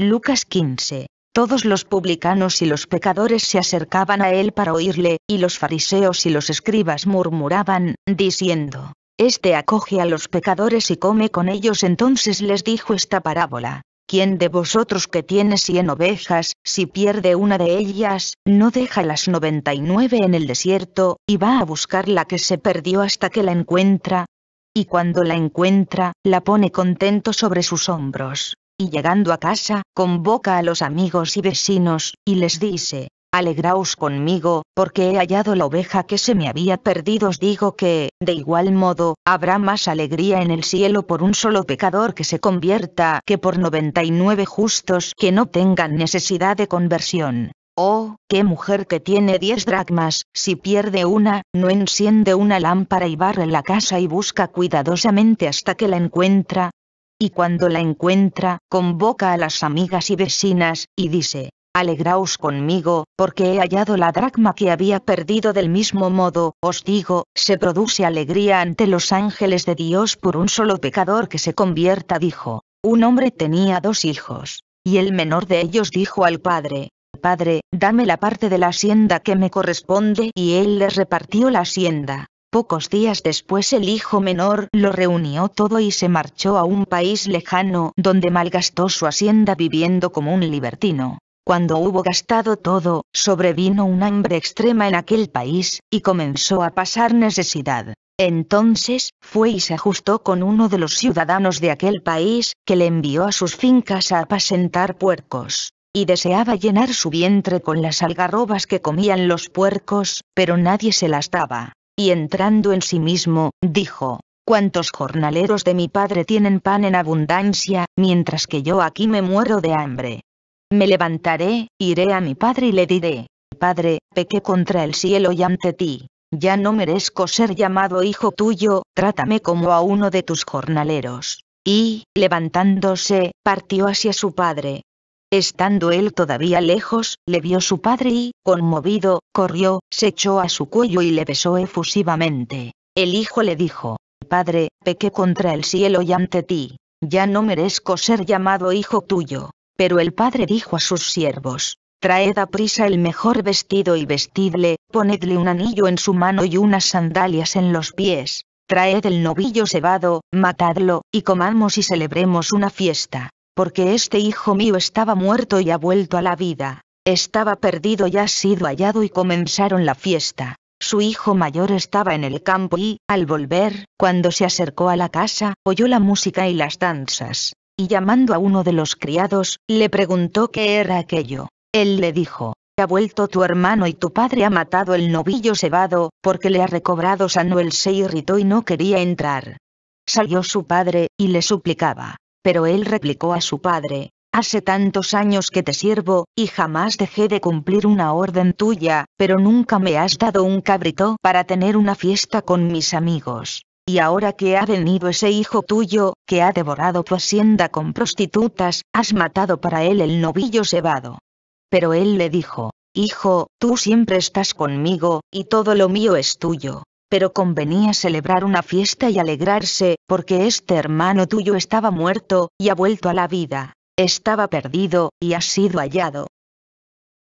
Lucas 15. Todos los publicanos y los pecadores se acercaban a él para oírle, y los fariseos y los escribas murmuraban, diciendo, Este acoge a los pecadores y come con ellos. Entonces les dijo esta parábola. ¿Quién de vosotros que tiene cien ovejas, si pierde una de ellas, no deja las noventa y nueve en el desierto, y va a buscar la que se perdió hasta que la encuentra? Y cuando la encuentra, la pone contento sobre sus hombros y llegando a casa, convoca a los amigos y vecinos, y les dice, Alegraos conmigo, porque he hallado la oveja que se me había perdido. Os digo que, de igual modo, habrá más alegría en el cielo por un solo pecador que se convierta que por noventa y nueve justos que no tengan necesidad de conversión. Oh, qué mujer que tiene diez dracmas, si pierde una, no enciende una lámpara y barre la casa y busca cuidadosamente hasta que la encuentra, y cuando la encuentra, convoca a las amigas y vecinas, y dice, Alegraos conmigo, porque he hallado la dracma que había perdido del mismo modo, os digo, se produce alegría ante los ángeles de Dios por un solo pecador que se convierta, dijo. Un hombre tenía dos hijos, y el menor de ellos dijo al padre, Padre, dame la parte de la hacienda que me corresponde, y él les repartió la hacienda. Pocos días después el hijo menor lo reunió todo y se marchó a un país lejano donde malgastó su hacienda viviendo como un libertino. Cuando hubo gastado todo, sobrevino un hambre extrema en aquel país, y comenzó a pasar necesidad. Entonces, fue y se ajustó con uno de los ciudadanos de aquel país, que le envió a sus fincas a apacentar puercos y deseaba llenar su vientre con las algarrobas que comían los puercos, pero nadie se las daba y entrando en sí mismo, dijo, ¿Cuántos jornaleros de mi padre tienen pan en abundancia, mientras que yo aquí me muero de hambre? Me levantaré, iré a mi padre y le diré, Padre, pequé contra el cielo y ante ti, ya no merezco ser llamado hijo tuyo, trátame como a uno de tus jornaleros. Y, levantándose, partió hacia su padre, Estando él todavía lejos, le vio su padre y, conmovido, corrió, se echó a su cuello y le besó efusivamente. El hijo le dijo, Padre, pequé contra el cielo y ante ti, ya no merezco ser llamado hijo tuyo. Pero el padre dijo a sus siervos, Traed a prisa el mejor vestido y vestidle, ponedle un anillo en su mano y unas sandalias en los pies, traed el novillo cebado, matadlo, y comamos y celebremos una fiesta porque este hijo mío estaba muerto y ha vuelto a la vida, estaba perdido y ha sido hallado y comenzaron la fiesta. Su hijo mayor estaba en el campo y, al volver, cuando se acercó a la casa, oyó la música y las danzas, y llamando a uno de los criados, le preguntó qué era aquello. Él le dijo, ha vuelto tu hermano y tu padre ha matado el novillo cebado, porque le ha recobrado sano. el se irritó y no quería entrar. Salió su padre, y le suplicaba, pero él replicó a su padre, Hace tantos años que te sirvo, y jamás dejé de cumplir una orden tuya, pero nunca me has dado un cabrito para tener una fiesta con mis amigos. Y ahora que ha venido ese hijo tuyo, que ha devorado tu hacienda con prostitutas, has matado para él el novillo cebado. Pero él le dijo, Hijo, tú siempre estás conmigo, y todo lo mío es tuyo pero convenía celebrar una fiesta y alegrarse, porque este hermano tuyo estaba muerto, y ha vuelto a la vida, estaba perdido, y ha sido hallado.